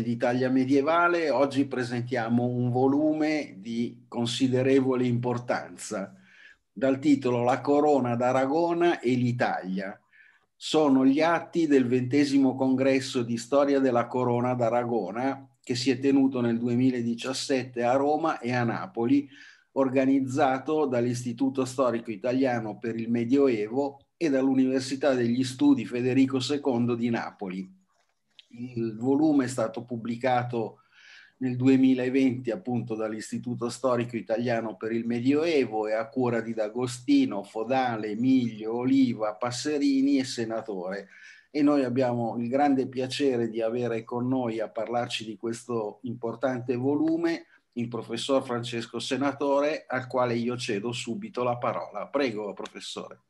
storia d'Italia medievale, oggi presentiamo un volume di considerevole importanza dal titolo La corona d'Aragona e l'Italia. Sono gli atti del ventesimo congresso di storia della corona d'Aragona che si è tenuto nel 2017 a Roma e a Napoli, organizzato dall'Istituto Storico Italiano per il Medioevo e dall'Università degli Studi Federico II di Napoli il volume è stato pubblicato nel 2020 appunto dall'Istituto Storico Italiano per il Medioevo e a cura di D'Agostino, Fodale, Miglio, Oliva, Passerini e Senatore. E noi abbiamo il grande piacere di avere con noi a parlarci di questo importante volume il professor Francesco Senatore, al quale io cedo subito la parola. Prego, professore.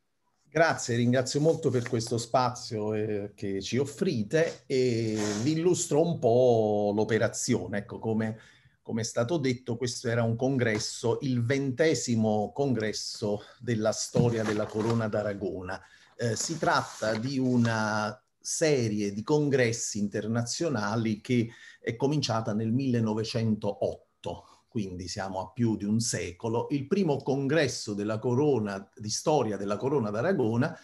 Grazie, ringrazio molto per questo spazio eh, che ci offrite e vi illustro un po' l'operazione. Ecco, come, come è stato detto, questo era un congresso, il ventesimo congresso della storia della Corona d'Aragona. Eh, si tratta di una serie di congressi internazionali che è cominciata nel 1908 quindi siamo a più di un secolo, il primo congresso corona, di storia della corona d'Aragona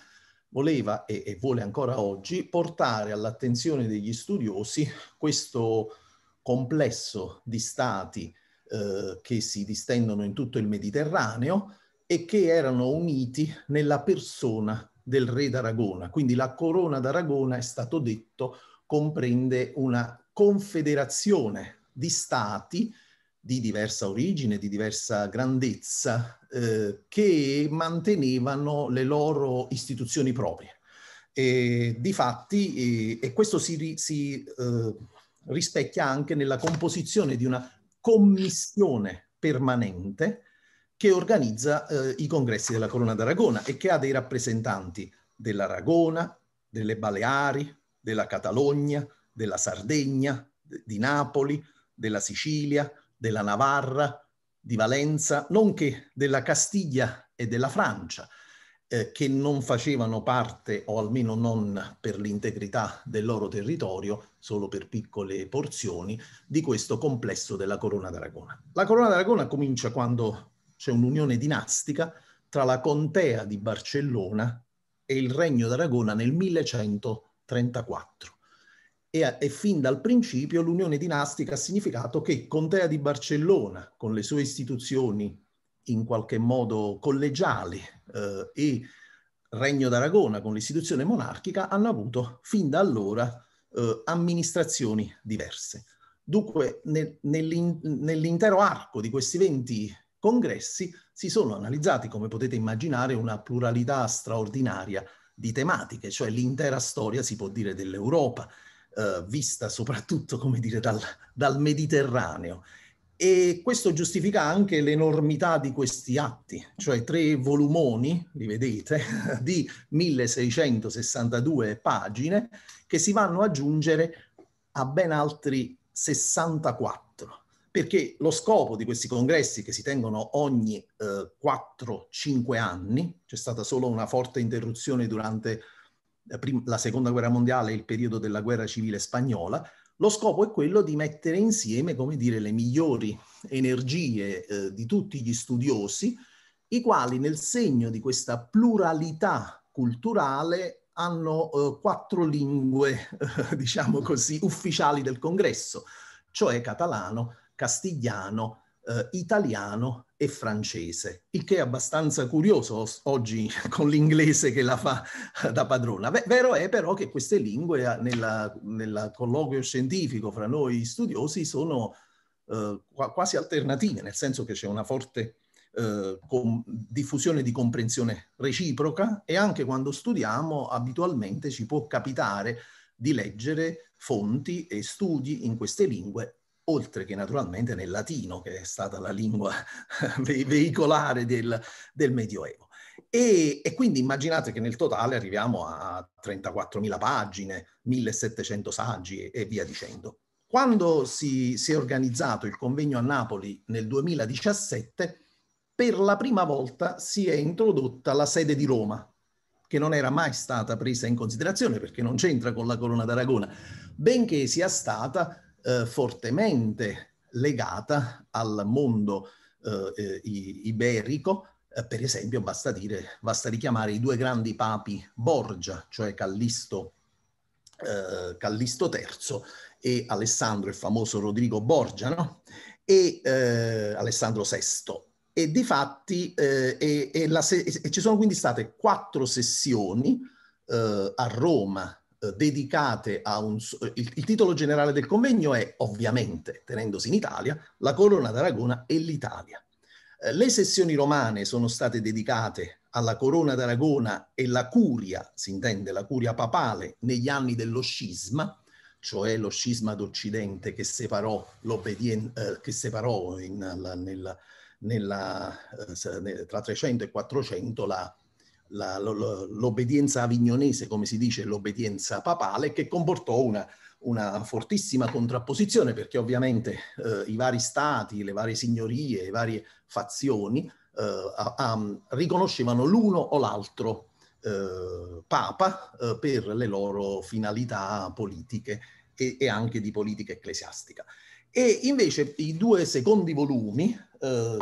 voleva e, e, vuole ancora oggi portare all'attenzione degli studiosi questo complesso di stati eh, che si distendono in tutto il Mediterraneo e che erano uniti nella persona del re d'Aragona. Quindi la corona d'Aragona, è stato detto, comprende una confederazione di stati di diversa origine, di diversa grandezza, eh, che mantenevano le loro istituzioni proprie. E, difatti, e, eh, e questo si, si eh, rispecchia anche nella composizione di una commissione permanente che organizza eh, i congressi della Corona d'Aragona e che ha dei rappresentanti dell'Aragona, delle Baleari, della Catalogna, della Sardegna, di Napoli, della Sicilia, della Navarra, di Valenza, nonché della Castiglia e della Francia, eh, che non facevano parte, o almeno non per l'integrità del loro territorio, solo per piccole porzioni, di questo complesso della Corona d'Aragona. La Corona d'Aragona comincia quando c'è un'unione dinastica tra la contea di Barcellona e il Regno d'Aragona nel 1134 e, e fin dal principio l'unione dinastica ha significato che Contea di Barcellona, con le sue istituzioni in qualche modo collegiali eh, e Regno d'Aragona con l'istituzione monarchica, hanno avuto fin da allora eh, amministrazioni diverse. Dunque, nel, nell'in, nell'intero arco di questi 20 congressi si sono analizzati, come potete immaginare, una pluralità straordinaria di tematiche, cioè l'intera storia, si può dire, dell'Europa, eh, vista soprattutto, come dire, dal, dal Mediterraneo. E questo giustifica anche l'enormità di questi atti, cioè tre volumoni, li vedete, di 1662 pagine che si vanno ad aggiungere a ben altri 64, perché lo scopo di questi congressi che si tengono ogni eh, 4-5 anni, c'è stata solo una forte interruzione durante la seconda guerra mondiale e il periodo della guerra civile spagnola, lo scopo è quello di mettere insieme, come dire, le migliori energie eh, di tutti gli studiosi, i quali nel segno di questa pluralità culturale hanno eh, quattro lingue, eh, diciamo così, ufficiali del congresso, cioè catalano, castigliano, eh, italiano e francese, il che è abbastanza curioso oggi con l'inglese che la fa da padrona. V- vero è però che queste lingue eh, nel colloquio scientifico fra noi studiosi sono eh, quasi alternative, nel senso che c'è una forte eh, diffusione di comprensione reciproca e anche quando studiamo abitualmente ci può capitare di leggere fonti e studi in queste lingue oltre che naturalmente nel latino, che è stata la lingua veicolare del, del Medioevo. E, e, quindi immaginate che nel totale arriviamo a 34.000 pagine, 1.700 saggi e, e via dicendo. Quando si, si, è organizzato il convegno a Napoli nel 2017, per la prima volta si è introdotta la sede di Roma, che non era mai stata presa in considerazione perché non c'entra con la Corona d'Aragona, benché sia stata eh, fortemente legata al mondo eh, eh iberico. Eh, per esempio, basta, dire, basta richiamare i due grandi papi Borgia, cioè Callisto, eh, Callisto III e Alessandro, il famoso Rodrigo Borgia, no? e eh, Alessandro VI. E di fatti e, e, la, e, ci sono quindi state quattro sessioni a Roma, eh, dedicate a un... Eh, il, il, titolo generale del convegno è, ovviamente, tenendosi in Italia, la corona d'Aragona e l'Italia. Eh, le sessioni romane sono state dedicate alla corona d'Aragona e la curia, si intende la curia papale, negli anni dello scisma, cioè lo scisma d'Occidente che separò, eh, che separò in, nella, nella, tra 300 e 400 la la, l'obbedienza avignonese, come si dice, l'obbedienza papale, che comportò una, una fortissima contrapposizione perché ovviamente eh, i vari stati, le varie signorie, le varie fazioni eh, a, a, riconoscevano l'uno o l'altro eh, papa eh, per le loro finalità politiche e, e anche di politica ecclesiastica. E invece i due secondi volumi, eh,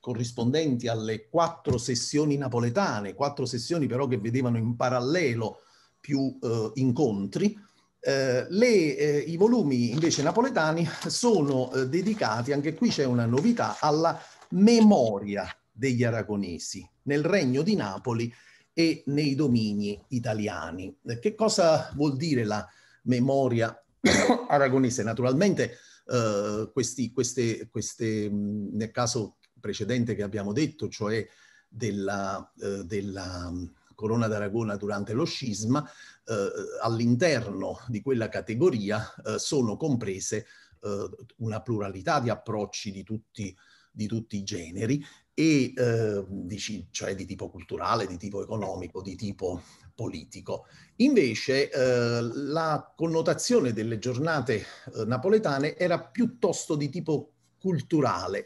corrispondenti alle quattro sessioni napoletane, quattro sessioni però che vedevano in parallelo più eh, incontri, eh, le, eh, I volumi invece napoletani sono eh, dedicati, anche qui c'è una novità, alla memoria degli aragonesi nel regno di Napoli e nei domini italiani. Che cosa vuol dire la memoria aragonese? Naturalmente eh, questi, queste, queste, nel caso precedente che abbiamo detto, cioè della, eh, della Corona d'Aragona durante lo scisma, eh, all'interno di quella categoria eh, sono comprese eh, una pluralità di approcci di tutti, di tutti i generi e eh, di, cioè di tipo culturale, di tipo economico, di tipo politico. Invece eh, la connotazione delle giornate eh, napoletane era piuttosto di tipo culturale.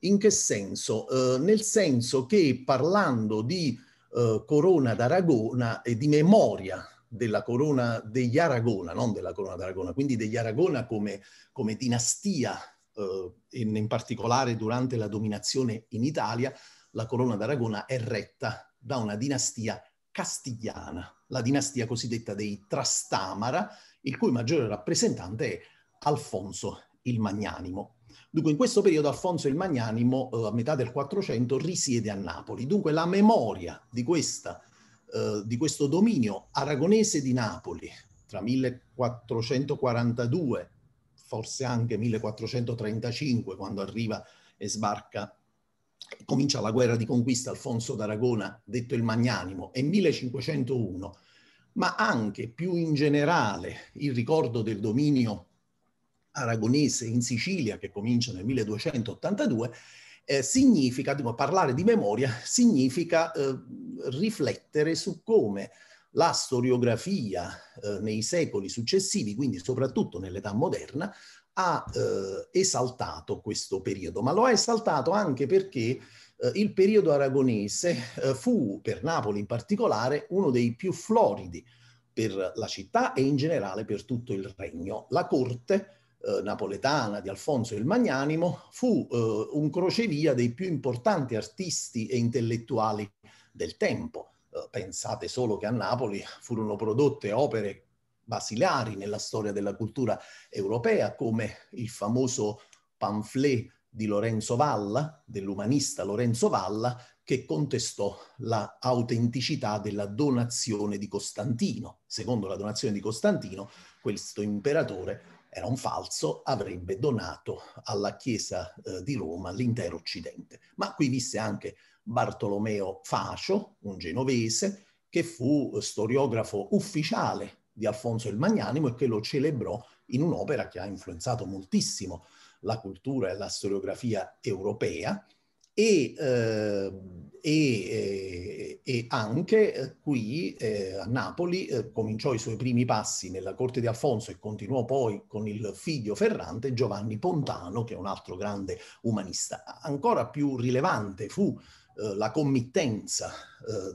In che senso? Eh, nel senso che parlando di eh, Corona d'Aragona e di memoria della corona degli Aragona, non della corona d'Aragona, quindi degli Aragona come, come dinastia, eh, in, in particolare durante la dominazione in Italia, la corona d'Aragona è retta da una dinastia castigliana, la dinastia cosiddetta dei Trastamara, il cui maggiore rappresentante è Alfonso il Magnanimo. Dunque in questo periodo Alfonso il Magnanimo, eh, a metà del 400, risiede a Napoli. Dunque la memoria di, questa, eh, di questo dominio aragonese di Napoli tra 1442, forse anche 1435, quando arriva e sbarca comincia la guerra di conquista, Alfonso d'Aragona, detto il Magnanimo, è 1501, ma anche più in generale il ricordo del dominio aragonese in Sicilia, che comincia nel 1282, eh, significa, parlare di memoria, significa eh, riflettere su come la storiografia eh, nei secoli successivi, quindi soprattutto nell'età moderna, ha eh, esaltato questo periodo, ma lo ha esaltato anche perché eh, il periodo aragonese eh, fu, per Napoli in particolare, uno dei più floridi per la città e in generale per tutto il regno. La corte eh, napoletana di Alfonso il Magnanimo fu eh, un crocevia dei più importanti artisti e intellettuali del tempo. Eh, pensate solo che a Napoli furono prodotte opere basilari nella storia della cultura europea, come il famoso pamphlet di Lorenzo Valla, dell'umanista Lorenzo Valla, che contestò l'autenticità la della donazione di Costantino. Secondo la donazione di Costantino, questo imperatore era un falso, avrebbe donato alla Chiesa eh, di Roma l'intero Occidente. Ma qui visse anche Bartolomeo Facio, un genovese, che fu storiografo ufficiale di Alfonso il Magnanimo e che lo celebrò in un'opera che ha influenzato moltissimo la cultura e la storiografia europea e, eh, e, eh, e anche eh, qui eh, a Napoli eh, cominciò i suoi primi passi nella corte di Alfonso e continuò poi con il figlio Ferrante Giovanni Pontano, che è un altro grande umanista. Ancora più rilevante fu eh, la committenza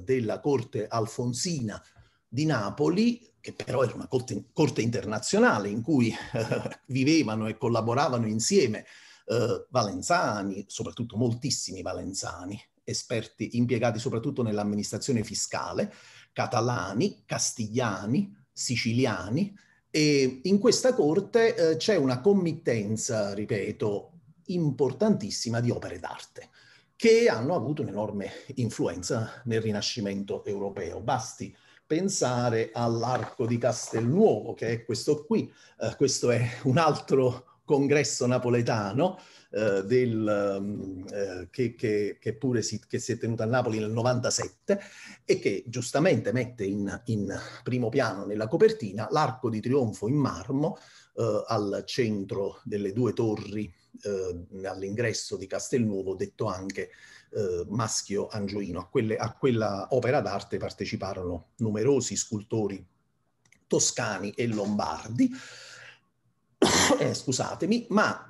della corte alfonsina di Napoli che però era una corte, corte internazionale in cui eh, vivevano e collaboravano insieme eh, valenzani, soprattutto moltissimi valenzani, esperti impiegati soprattutto nell'amministrazione fiscale, catalani, castigliani, siciliani e in questa corte eh, c'è una committenza, ripeto, importantissima di opere d'arte che hanno avuto un'enorme influenza nel Rinascimento europeo. Basti pensare all'Arco di Castelnuovo, che è questo qui. Eh, questo è un altro congresso napoletano eh, del, mm, eh, che, che, che, pure si, che si, è tenuto a Napoli nel 97 e che giustamente mette in, in primo piano nella copertina l'Arco di Trionfo in marmo eh, al centro delle due torri eh, all'ingresso di Castelnuovo, detto anche eh, maschio angioino. A, quelle, a quella opera d'arte parteciparono numerosi scultori toscani e lombardi, eh, scusatemi, ma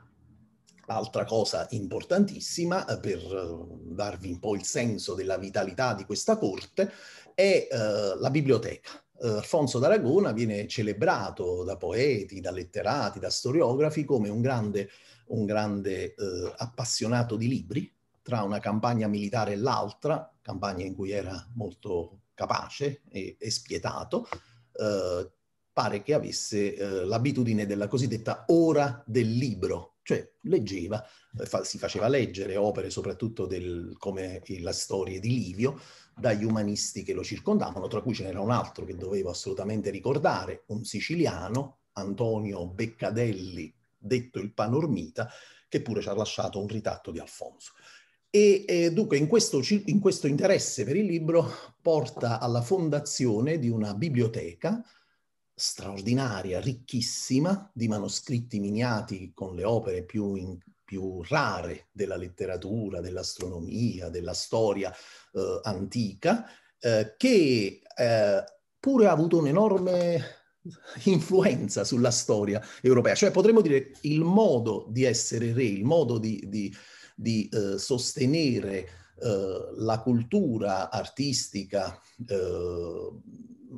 Altra cosa importantissima eh, per eh, darvi un po' il senso della vitalità di questa corte è eh, la biblioteca. Eh, Alfonso d'Aragona viene celebrato da poeti, da letterati, da storiografi come un grande, un grande eh, appassionato di libri, tra una campagna militare e l'altra, campagna in cui era molto capace e, e spietato, eh, pare che avesse eh, l'abitudine della cosiddetta ora del libro, cioè leggeva, eh, fa, si faceva leggere opere soprattutto del, come la storia di Livio dagli umanisti che lo circondavano, tra cui ce n'era un altro che dovevo assolutamente ricordare, un siciliano, Antonio Beccadelli, detto il Panormita, che pure ci ha lasciato un ritratto di Alfonso. E eh, dunque in questo, in questo, interesse per il libro porta alla fondazione di una biblioteca straordinaria, ricchissima, di manoscritti miniati con le opere più, in, più rare della letteratura, dell'astronomia, della storia eh, antica, eh, che eh, pure ha avuto un'enorme influenza sulla storia europea. Cioè potremmo dire il modo di essere re, il modo di, di di eh, sostenere eh, la cultura artistica eh,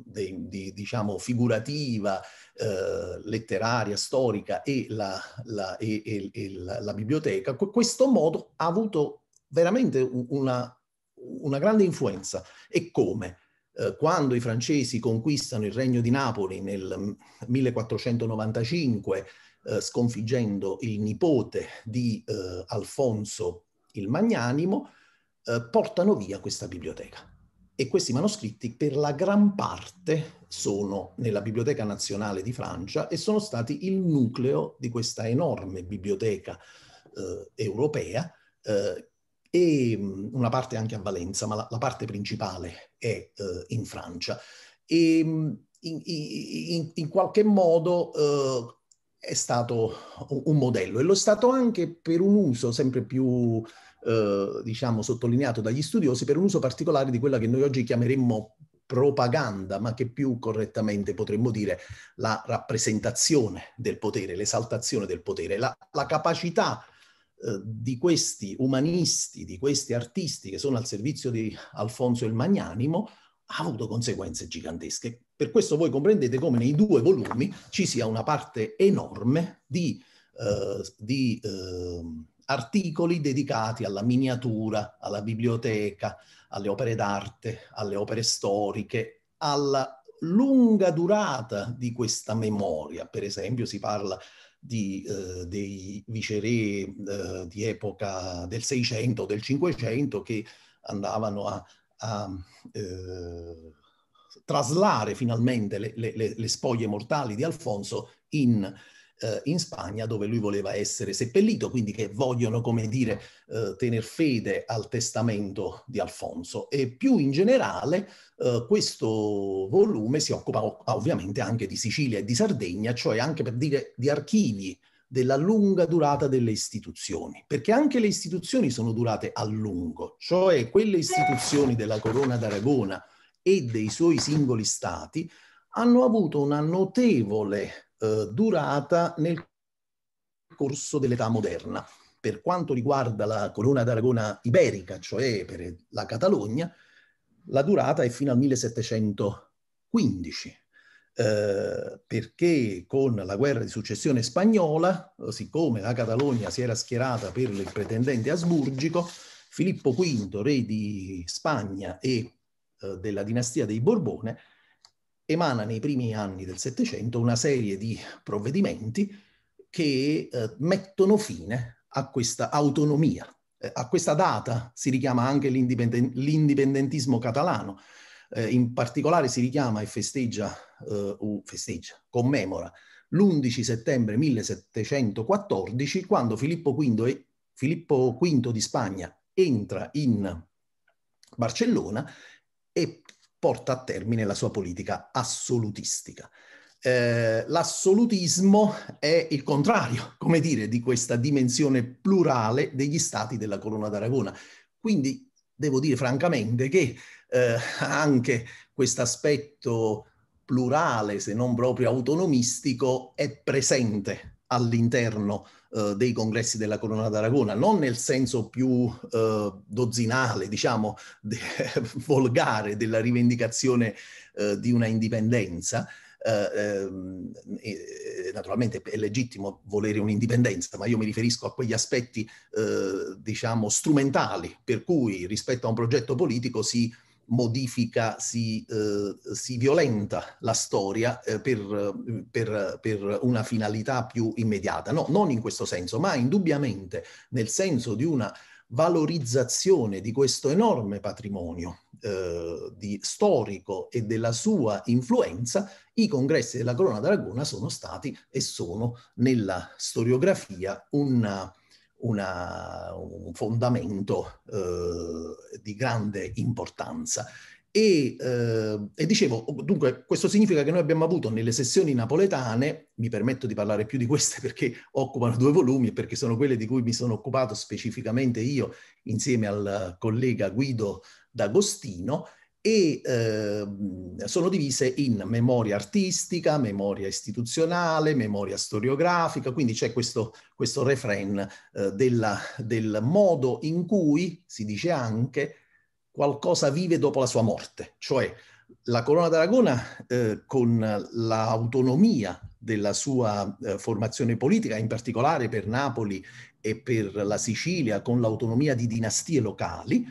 di, di, diciamo figurativa, eh, letteraria, storica e la, la, e, e, e la, la biblioteca, questo modo ha avuto veramente una, una grande influenza. E come? Eh, quando i francesi conquistano il regno di Napoli nel 1495 mm, eh, sconfiggendo il nipote di eh, Alfonso il Magnanimo, eh, portano via questa biblioteca. E questi manoscritti per la gran parte sono nella Biblioteca Nazionale di Francia e sono stati il nucleo di questa enorme biblioteca eh, europea eh, e una parte anche a Valenza, ma la, la parte principale è in Francia. E in, in, in qualche modo è stato un modello e lo è stato anche per un uso sempre più, eh, diciamo, sottolineato dagli studiosi, per un uso particolare di quella che noi oggi chiameremmo propaganda, ma che più correttamente potremmo dire la rappresentazione del potere, l'esaltazione del potere, la, la capacità eh, di questi umanisti, di questi artisti che sono al servizio di Alfonso il Magnanimo, ha avuto conseguenze gigantesche. Per questo voi comprendete come nei due volumi ci sia una parte enorme di, eh, di eh, articoli dedicati alla miniatura, alla biblioteca, alle opere d'arte, alle opere storiche, alla lunga durata di questa memoria. Per esempio si parla di, eh, dei viceré eh, di epoca del 600, del 500 che andavano a a ehm, eh, traslare finalmente le, le, le, spoglie mortali di Alfonso in, eh, in, Spagna dove lui voleva essere seppellito, quindi che vogliono, come dire, eh, tener fede al testamento di Alfonso. E più in generale eh, questo volume si occupa ovviamente anche di Sicilia e di Sardegna, cioè anche per dire di archivi della lunga durata delle istituzioni, perché anche le istituzioni sono durate a lungo, cioè quelle istituzioni della Corona d'Aragona e dei suoi singoli stati hanno avuto una notevole eh, durata nel corso dell'età moderna. Per quanto riguarda la Corona d'Aragona iberica, cioè per la Catalogna, la durata è fino al 1715, eh, perché con la guerra di successione spagnola, siccome la Catalogna si era schierata per il pretendente asburgico, Filippo V, re di Spagna e eh, della dinastia dei Borbone, emana nei primi anni del Settecento una serie di provvedimenti che eh, mettono fine a questa autonomia. Eh, a questa data si richiama anche l'indipendentismo catalano, eh, in particolare si richiama e festeggia, eh, uh, festeggia commemora l'11 settembre 1714 quando Filippo V, e, Filippo V di Spagna entra in Barcellona e porta a termine la sua politica assolutistica. Eh, l'assolutismo è il contrario, come dire, di questa dimensione plurale degli stati della Corona d'Aragona. Quindi devo dire francamente che eh, anche questo aspetto plurale, se non proprio autonomistico, è presente all'interno eh, dei congressi della Corona d'Aragona, non nel senso più eh, dozzinale, diciamo, de volgare della rivendicazione eh, di una indipendenza, eh, ehm, naturalmente è legittimo volere un'indipendenza, ma io mi riferisco a quegli aspetti, eh, diciamo, strumentali per cui rispetto a un progetto politico si modifica, si, eh, si violenta la storia eh, per, per, per, una finalità più immediata. No, non in questo senso, ma indubbiamente nel senso di una valorizzazione di questo enorme patrimonio eh, di storico e della sua influenza, i congressi della Corona d'Aragona sono stati e sono nella storiografia una, una, un fondamento eh, di grande importanza. E, eh, e, dicevo, oh, dunque, questo significa che noi abbiamo avuto nelle sessioni napoletane, mi permetto di parlare più di queste perché occupano due volumi e perché sono quelle di cui mi sono occupato specificamente io insieme al collega Guido D'Agostino, e eh, sono divise in memoria artistica, memoria istituzionale, memoria storiografica, quindi c'è questo, questo refrain eh, della, del modo in cui, si dice anche, qualcosa vive dopo la sua morte, cioè la Corona d'Aragona eh, con l'autonomia della sua eh, formazione politica, in particolare per Napoli e per la Sicilia, con l'autonomia di dinastie locali,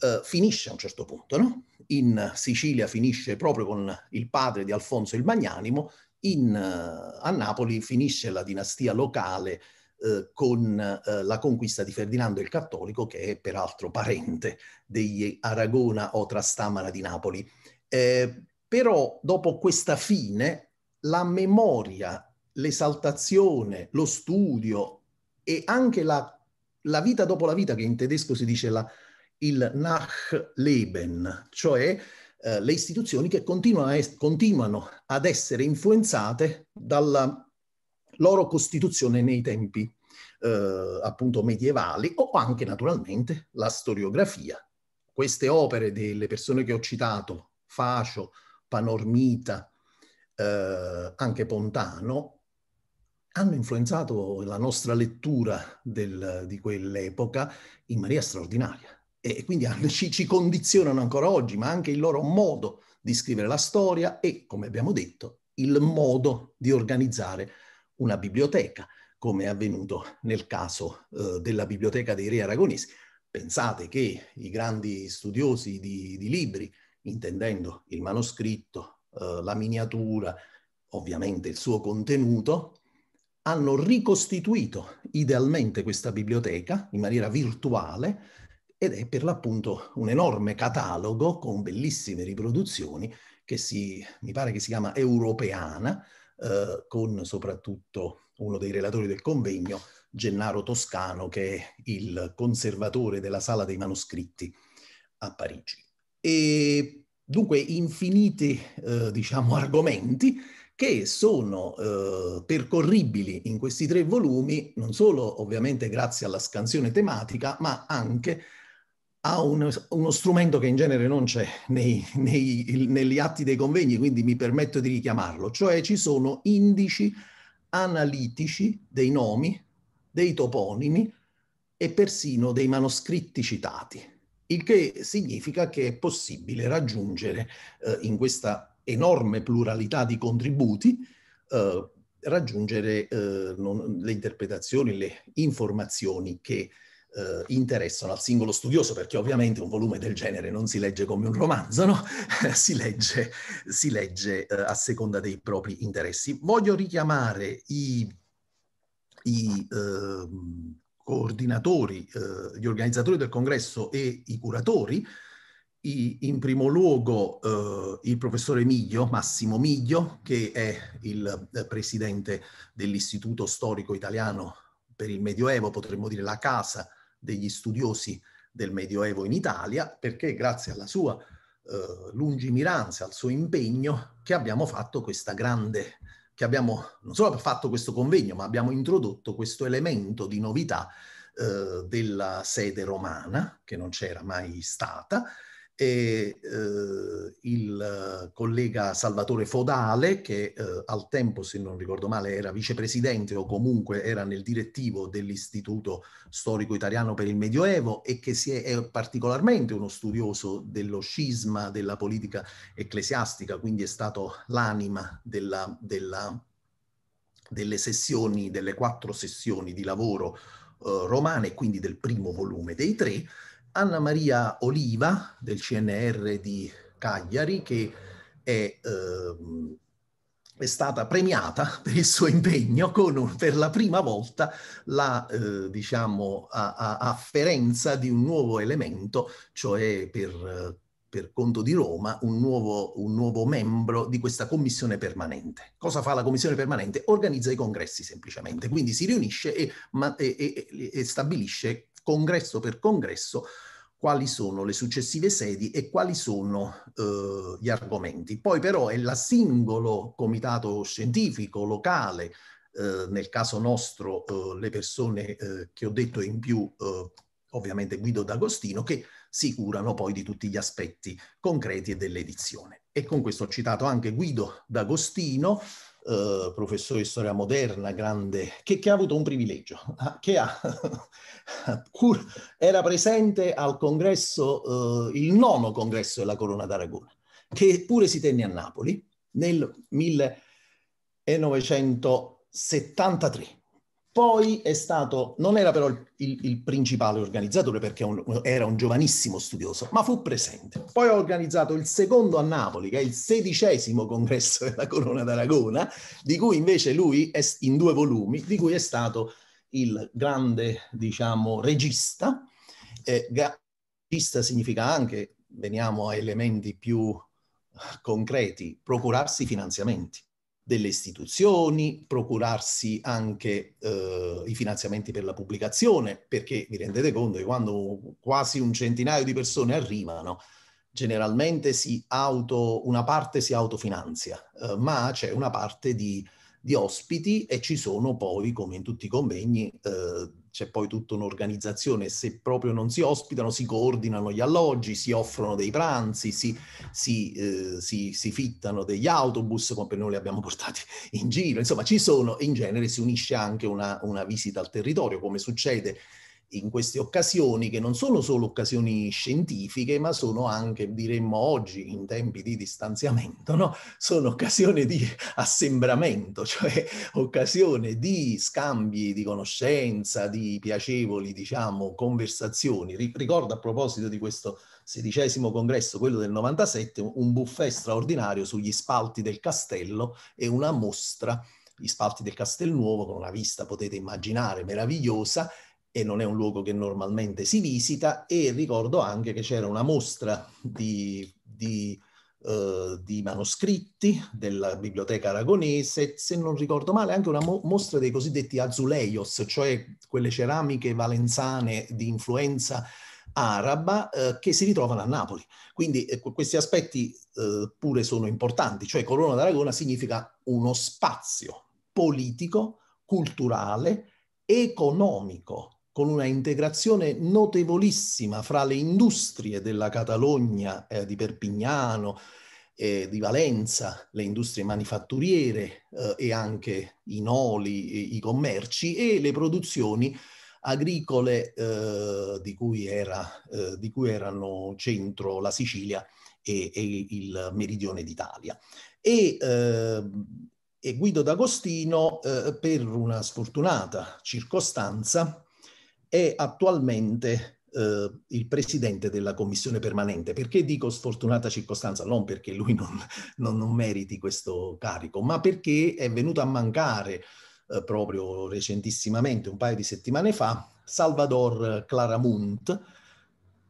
eh, finisce a un certo punto. No? In Sicilia finisce proprio con il padre di Alfonso il Magnanimo, in, eh, a Napoli finisce la dinastia locale eh, con eh, la conquista di Ferdinando il Cattolico, che è peraltro parente degli Aragona o Trastamara di Napoli. Eh, però dopo questa fine la memoria, l'esaltazione, lo studio e anche la, la vita dopo la vita, che in tedesco si dice la, il Nachleben, cioè eh, le istituzioni che continuano, es- continuano ad essere influenzate dalla loro costituzione nei tempi eh, appunto medievali o anche naturalmente la storiografia. Queste opere delle persone che ho citato, Facio, Panormita, eh, anche Pontano, hanno influenzato la nostra lettura del, di quell'epoca in maniera straordinaria e quindi ci, ci condizionano ancora oggi, ma anche il loro modo di scrivere la storia e, come abbiamo detto, il modo di organizzare una biblioteca come è avvenuto nel caso eh, della Biblioteca dei Re Aragonesi. Pensate che i grandi studiosi di, di libri, intendendo il manoscritto, eh, la miniatura, ovviamente il suo contenuto, hanno ricostituito idealmente questa biblioteca in maniera virtuale ed è per l'appunto un enorme catalogo con bellissime riproduzioni che si, mi pare che si chiama Europeana, eh, con soprattutto uno dei relatori del convegno, Gennaro Toscano, che è il conservatore della Sala dei Manoscritti a Parigi. E dunque infiniti, eh, diciamo, argomenti che sono eh, percorribili in questi tre volumi, non solo ovviamente grazie alla scansione tematica, ma anche ha uno, uno, strumento che in genere non c'è nei, nei, negli atti dei convegni, quindi mi permetto di richiamarlo, cioè ci sono indici analitici dei nomi, dei toponimi e persino dei manoscritti citati, il che significa che è possibile raggiungere eh, in questa enorme pluralità di contributi eh, raggiungere eh, non, le interpretazioni, le informazioni che eh, interessano al singolo studioso, perché ovviamente un volume del genere non si legge come un romanzo, no? si legge, si legge eh, a seconda dei propri interessi. Voglio richiamare i, i ehm, eh, coordinatori, gli organizzatori del congresso e i curatori, i, in primo luogo eh, il professore Miglio, Massimo Miglio, che è il eh, presidente dell'Istituto Storico Italiano per il Medioevo, potremmo dire la casa degli studiosi del Medioevo in Italia, perché grazie alla sua eh, lungimiranza, al suo impegno, che abbiamo fatto questa grande, che abbiamo non solo fatto questo convegno, ma abbiamo introdotto questo elemento di novità eh, della sede romana, che non c'era mai stata, e eh, il collega Salvatore Fodale, che eh, al tempo, se non ricordo male, era vicepresidente o comunque era nel direttivo dell'Istituto Storico Italiano per il Medioevo e che è, è particolarmente uno studioso dello scisma della politica ecclesiastica, quindi è stato l'anima della, della, delle sessioni, delle quattro sessioni di lavoro eh, romane, quindi del primo volume dei tre. Anna Maria Oliva del CNR di Cagliari che è, ehm, è stata premiata per il suo impegno con un, per la prima volta la eh, diciamo, a, a, afferenza di un nuovo elemento, cioè per, per conto di Roma un nuovo, un nuovo membro di questa commissione permanente. Cosa fa la commissione permanente? Organizza i congressi semplicemente, quindi si riunisce e, ma, e, e, e stabilisce congresso per congresso quali sono le successive sedi e quali sono eh, gli argomenti. Poi però è la singolo comitato scientifico locale, eh, nel caso nostro eh, le persone eh, che ho detto in più, eh, ovviamente Guido D'Agostino, che si curano poi di tutti gli aspetti concreti dell'edizione. E con questo ho citato anche Guido D'Agostino, eh, professore di storia moderna, grande, che, che ha avuto un privilegio, ah, che ha, era presente al congresso, eh, il nono congresso della Corona d'Aragona, che pure si tenne a Napoli nel 1973. Poi è stato, non era però il, il principale organizzatore perché un, era un giovanissimo studioso, ma fu presente. Poi ha organizzato il secondo a Napoli, che è il sedicesimo congresso della Corona d'Aragona, di cui invece lui è in due volumi, di cui è stato il grande, diciamo, regista. Eh, regista significa anche, veniamo a elementi più concreti, procurarsi finanziamenti delle istituzioni, procurarsi anche eh, i finanziamenti per la pubblicazione, perché vi rendete conto che quando quasi un centinaio di persone arrivano, generalmente auto, una parte si autofinanzia, eh, ma c'è una parte di di ospiti e ci sono poi, come in tutti i convegni, eh, c'è poi tutta un'organizzazione, se proprio non si ospitano si coordinano gli alloggi, si offrono dei pranzi, si, si, eh, si, si fittano degli autobus, come noi li abbiamo portati in giro, insomma ci sono, in genere si unisce anche una, una visita al territorio, come succede in queste occasioni che non sono solo occasioni scientifiche, ma sono anche, diremmo oggi, in tempi di distanziamento, no? sono occasioni di assembramento, cioè occasione di scambi di conoscenza, di piacevoli, diciamo, conversazioni. Ricordo a proposito di questo sedicesimo congresso, quello del 97, un buffet straordinario sugli spalti del castello e una mostra gli spalti del Castelnuovo con una vista, potete immaginare, meravigliosa e non è un luogo che normalmente si visita e ricordo anche che c'era una mostra di, di, eh, di, manoscritti della biblioteca aragonese, se non ricordo male anche una mo mostra dei cosiddetti azuleios, cioè quelle ceramiche valenzane di influenza araba eh, che si ritrovano a Napoli. Quindi eh, questi aspetti eh, pure sono importanti, cioè Corona d'Aragona significa uno spazio politico, culturale, economico con una integrazione notevolissima fra le industrie della Catalogna, eh, di Perpignano, eh, di Valenza, le industrie manifatturiere eh, e anche i noli, i commerci e le produzioni agricole eh, di cui, era, eh, di, cui erano centro la Sicilia e, e il meridione d'Italia. E, ehm, e Guido D'Agostino, eh, per una sfortunata circostanza, è attualmente eh, il presidente della commissione permanente. Perché dico sfortunata circostanza? Non perché lui non, non, non meriti questo carico, ma perché è venuto a mancare eh, proprio recentissimamente, un paio di settimane fa, Salvador Claramunt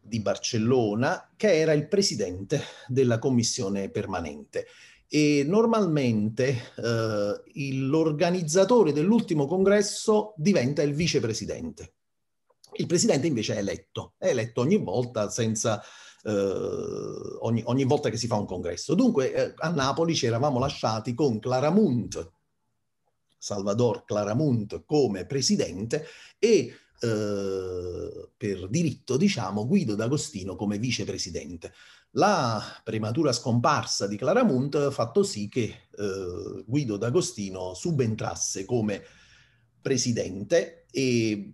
di Barcellona, che era il presidente della commissione permanente e normalmente eh, l'organizzatore dell'ultimo congresso diventa il vicepresidente. Il presidente invece è eletto, è eletto ogni volta senza... Eh, ogni, ogni, volta che si fa un congresso. Dunque eh, a Napoli ci eravamo lasciati con Claramunt, Salvador Claramunt come presidente e eh, per diritto, diciamo, Guido D'Agostino come vicepresidente. La prematura scomparsa di Claramunt ha fatto sì che eh, Guido D'Agostino subentrasse come presidente e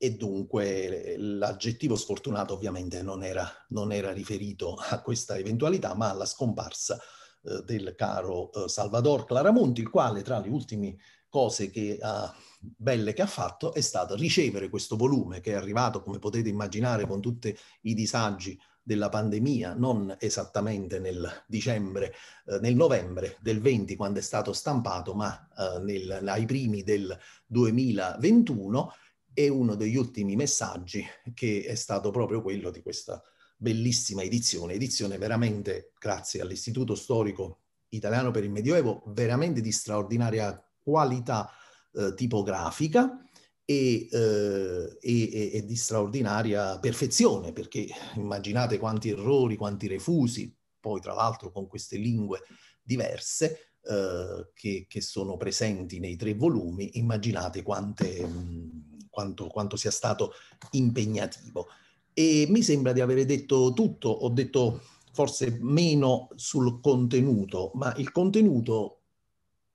e dunque l'aggettivo sfortunato ovviamente non era, non era, riferito a questa eventualità, ma alla scomparsa eh, del caro eh, Salvador Claramonti, il quale tra le ultime cose che ha, belle che ha fatto è stato ricevere questo volume che è arrivato, come potete immaginare, con tutti i disagi della pandemia, non esattamente nel dicembre, eh, nel novembre del 20 quando è stato stampato, ma eh, nel, ai primi del 2021 e uno degli ultimi messaggi che è stato proprio quello di questa bellissima edizione, edizione veramente, grazie all'Istituto Storico Italiano per il Medioevo, veramente di straordinaria qualità eh, tipografica e, eh, e, e, di straordinaria perfezione, perché immaginate quanti errori, quanti refusi, poi tra l'altro con queste lingue diverse eh, che, che, sono presenti nei tre volumi, immaginate quante... Mh, mm, quanto, quanto sia stato impegnativo. E mi sembra di avere detto tutto, ho detto forse meno sul contenuto, ma il contenuto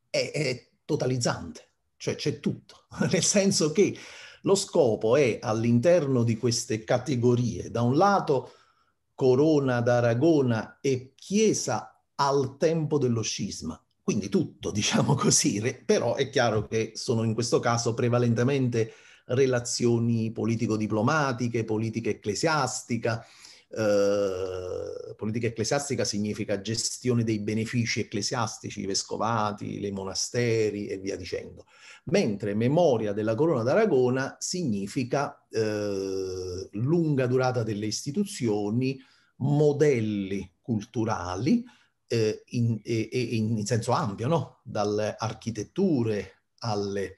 è, è totalizzante, cioè c'è tutto, nel senso che lo scopo è all'interno di queste categorie, da un lato Corona d'Aragona e Chiesa al tempo dello scisma, quindi tutto, diciamo così, però è chiaro che sono in questo caso prevalentemente relazioni politico-diplomatiche, politica ecclesiastica. Eh, politica ecclesiastica significa gestione dei benefici ecclesiastici, i vescovati, i monasteri e via dicendo. Mentre memoria della Corona d'Aragona significa eh, lunga durata delle istituzioni, modelli culturali eh, in, e, e in, senso ampio, no? dalle architetture alle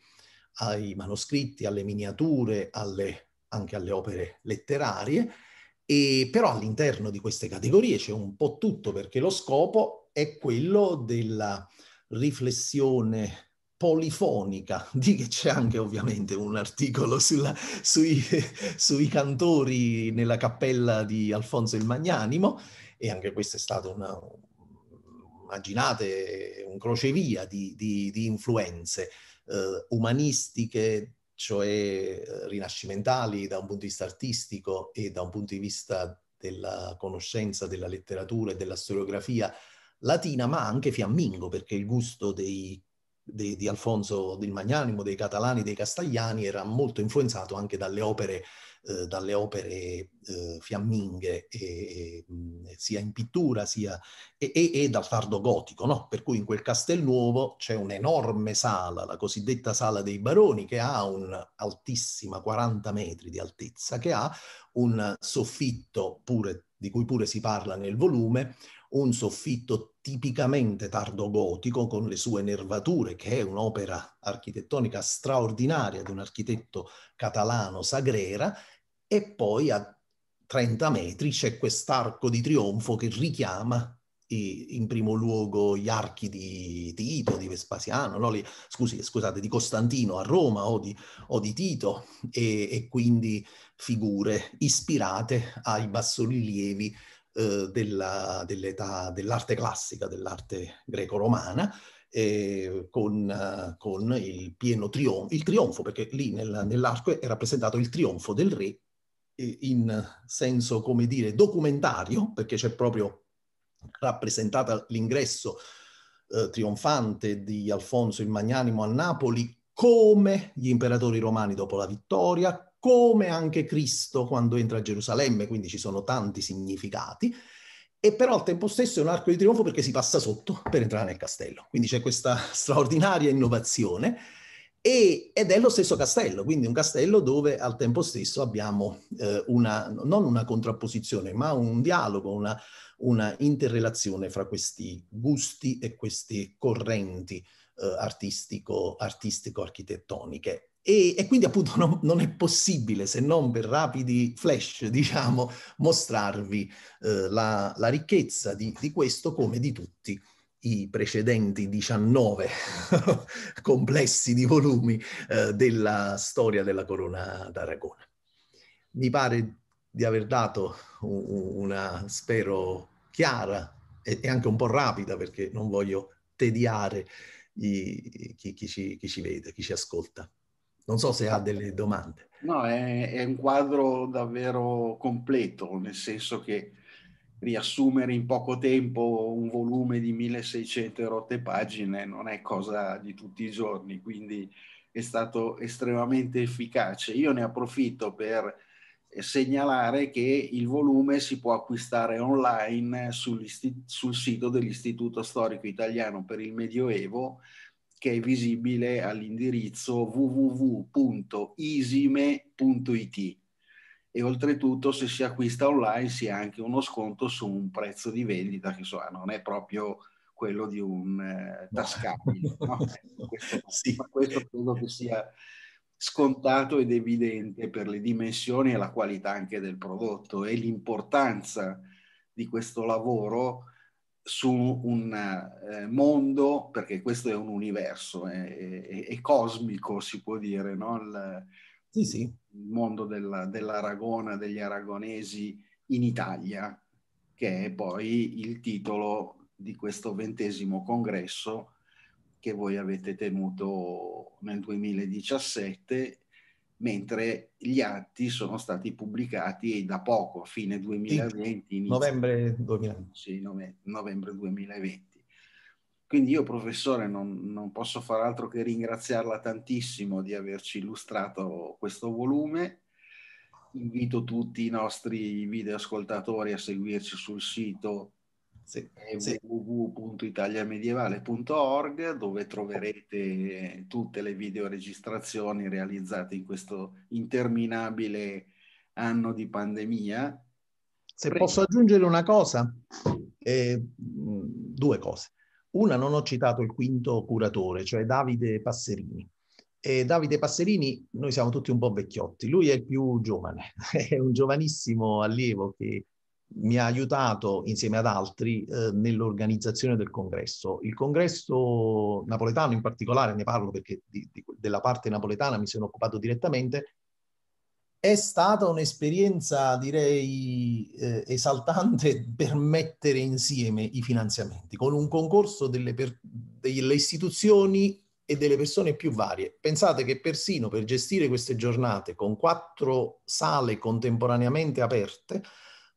ai manoscritti, alle miniature, alle, anche alle opere letterarie, e però all'interno di queste categorie c'è un po' tutto perché lo scopo è quello della riflessione polifonica, di che c'è anche ovviamente un articolo sulla, sui, sui, cantori nella cappella di Alfonso il Magnanimo e anche questo è stato una, immaginate, un crocevia di, di, di influenze eh, umanistiche, cioè eh, rinascimentali da un punto di vista artistico e da un punto di vista della conoscenza della letteratura e della storiografia latina, ma anche fiammingo, perché il gusto dei, dei, di Alfonso del Magnanimo, dei catalani, dei castagliani era molto influenzato anche dalle opere eh, dalle opere eh, fiamminghe, e, e, sia in pittura sia e, e dal tardo gotico, no? per cui in quel Castelnuovo c'è un'enorme sala, la cosiddetta sala dei baroni, che ha un'altissima 40 metri di altezza, che ha un soffitto pure, di cui pure si parla nel volume, un soffitto tipicamente tardo gotico con le sue nervature, che è un'opera architettonica straordinaria di un architetto catalano Sagrera, e poi a 30 metri c'è quest'arco di trionfo che richiama i, in primo luogo gli archi di Tito, di Vespasiano, no? Le, scusi, scusate, di Costantino a Roma o di, o di Tito e, e, quindi figure ispirate ai bassorilievi eh, della, dell'età, dell'arte classica, dell'arte greco-romana, eh, con, eh, con, il pieno trionfo, il trionfo perché lì nel, nell'arco è rappresentato il trionfo del re in senso, come dire, documentario, perché c'è proprio rappresentata l'ingresso eh, trionfante di Alfonso il Magnanimo a Napoli, come gli imperatori romani dopo la vittoria, come anche Cristo quando entra a Gerusalemme, quindi ci sono tanti significati, e però al tempo stesso è un arco di trionfo perché si passa sotto per entrare nel castello. Quindi c'è questa straordinaria innovazione e, ed è lo stesso castello, quindi un castello dove al tempo stesso abbiamo eh, una, non una contrapposizione, ma un dialogo, una, una interrelazione fra questi gusti e queste correnti eh, artistico-architettoniche. E, e, quindi appunto non, non, è possibile, se non per rapidi flash, diciamo, mostrarvi eh, la, la, ricchezza di, di questo come di tutti i precedenti 19 complessi di volumi eh, della storia della corona d'Aragona. Mi pare di aver dato una, spero, chiara e, e anche un po' rapida, perché non voglio tediare i, chi, chi, ci, chi ci vede, chi ci ascolta. Non so se ha delle domande. No, è, è, un quadro davvero completo, nel senso che riassumere in poco tempo un volume di 1600 rotte pagine non è cosa di tutti i giorni, quindi è stato estremamente efficace. Io ne approfitto per segnalare che il volume si può acquistare online sul, sul sito dell'Istituto Storico Italiano per il Medioevo che è visibile all'indirizzo www.isime.it e oltretutto se si acquista online si ha anche uno sconto su un prezzo di vendita che insomma, non è proprio quello di un eh, tascabile. No. No? Ecco, questo, sì. questo credo che sia scontato ed evidente per le dimensioni e la qualità anche del prodotto e l'importanza di questo lavoro su un eh, mondo, perché questo è un universo, eh, è, è, è cosmico si può dire, no? Il, sì, sì. il mondo della, dell'Aragona, degli aragonesi in Italia, che è poi il titolo di questo ventesimo congresso che voi avete tenuto nel 2017, mentre gli atti sono stati pubblicati da poco, a fine 2020. Sì, novembre 2020. Sì, novembre 2020. Quindi io, professore, non, non posso far altro che ringraziarla tantissimo di averci illustrato questo volume. Invito tutti i nostri videoascoltatori a seguirci sul sito sì, www.italiamedievale.org dove troverete tutte le videoregistrazioni realizzate in questo interminabile anno di pandemia. Se Prego. posso aggiungere una cosa, eh, due cose. Una non ho citato il quinto curatore, cioè Davide Passerini. E Davide Passerini, noi siamo tutti un po' vecchiotti, lui è il più giovane, è un giovanissimo allievo che mi ha aiutato insieme ad altri eh, nell'organizzazione del congresso. Il congresso napoletano in particolare, ne parlo perché di, di, della parte napoletana mi sono occupato direttamente, è stata un'esperienza, direi, eh, esaltante per mettere insieme i finanziamenti con un concorso delle, per, delle istituzioni e delle persone più varie. Pensate che persino per gestire queste giornate con quattro sale contemporaneamente aperte,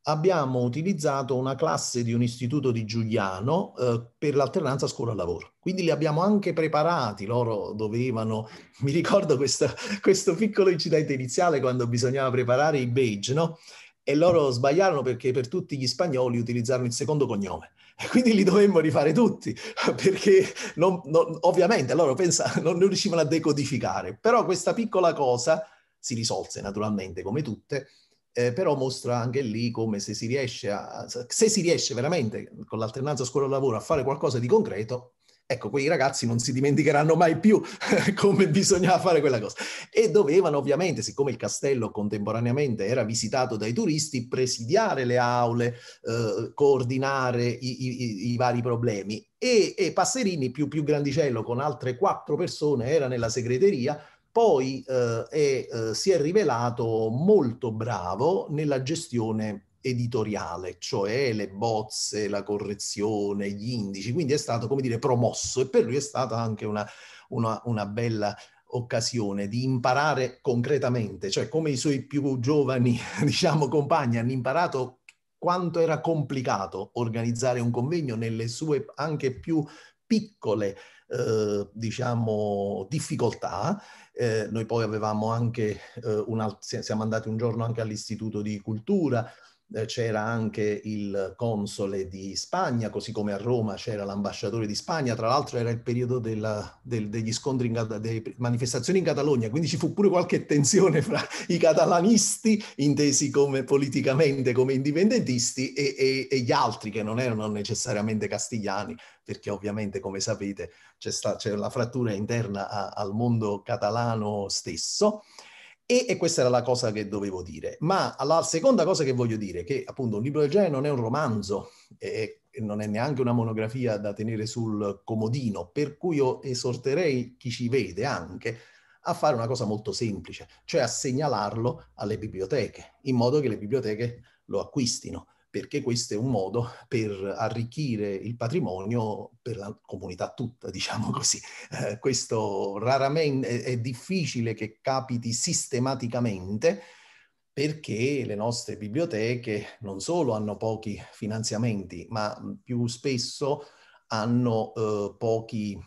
abbiamo utilizzato una classe di un istituto di Giuliano eh, per l'alternanza scuola-lavoro. Quindi li abbiamo anche preparati, loro dovevano, mi ricordo questa, questo piccolo incidente iniziale quando bisognava preparare i beige, no? E loro sbagliarono perché per tutti gli spagnoli utilizzarono il secondo cognome. Quindi li dovemmo rifare tutti, perché non, non, ovviamente loro pensa, non riuscivano a decodificare. Però questa piccola cosa si risolse naturalmente come tutte, eh, però mostra anche lì come se si riesce, a, se si riesce veramente con l'alternanza scuola-lavoro a fare qualcosa di concreto, ecco, quei ragazzi non si dimenticheranno mai più come bisognava fare quella cosa. E dovevano ovviamente, siccome il castello contemporaneamente era visitato dai turisti, presidiare le aule, eh, coordinare i, i, i, vari problemi. E, e Passerini, più, più grandicello, con altre quattro persone, era nella segreteria, poi eh, è, eh, si è rivelato molto bravo nella gestione editoriale, cioè le bozze, la correzione, gli indici, quindi è stato, come dire, promosso e per lui è stata anche una, una, una bella occasione di imparare concretamente, cioè come i suoi più giovani, diciamo, compagni hanno imparato quanto era complicato organizzare un convegno nelle sue anche più piccole, eh, diciamo, difficoltà, eh, noi poi avevamo anche, eh, un alt- siamo andati un giorno anche all'Istituto di Cultura, eh, c'era anche il console di Spagna, così come a Roma c'era l'ambasciatore di Spagna, tra l'altro era il periodo della, del, degli scontri, in, delle manifestazioni in Catalogna, quindi ci fu pure qualche tensione fra i catalanisti, intesi come politicamente come indipendentisti, e, e, e gli altri che non erano necessariamente castigliani, perché ovviamente, come sapete, c'è, sta, c'è la frattura interna a, al mondo catalano stesso. E, e, questa era la cosa che dovevo dire. Ma la seconda cosa che voglio dire, è che appunto un libro del genere non è un romanzo, e non è neanche una monografia da tenere sul comodino, per cui io esorterei chi ci vede anche a fare una cosa molto semplice, cioè a segnalarlo alle biblioteche, in modo che le biblioteche lo acquistino perché questo è un modo per arricchire il patrimonio per la comunità tutta, diciamo così. Eh, questo raramente è, difficile che capiti sistematicamente perché le nostre biblioteche non solo hanno pochi finanziamenti, ma più spesso hanno eh, pochi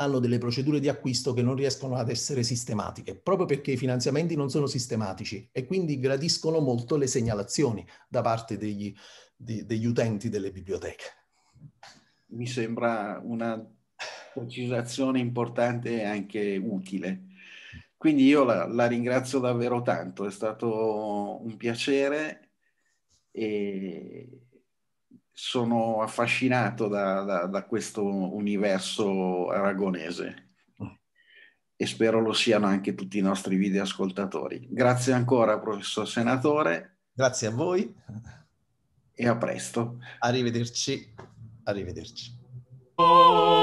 hanno delle procedure di acquisto che non riescono ad essere sistematiche, proprio perché i finanziamenti non sono sistematici e quindi gradiscono molto le segnalazioni da parte degli, di, degli utenti delle biblioteche. Mi sembra una precisazione importante e anche utile. Quindi io la, la ringrazio davvero tanto, è stato un piacere e sono affascinato da, da, da questo universo aragonese e spero lo siano anche tutti i nostri videoascoltatori. Grazie ancora, professor Senatore. Grazie a voi. E a presto. Arrivederci. Arrivederci. Oh!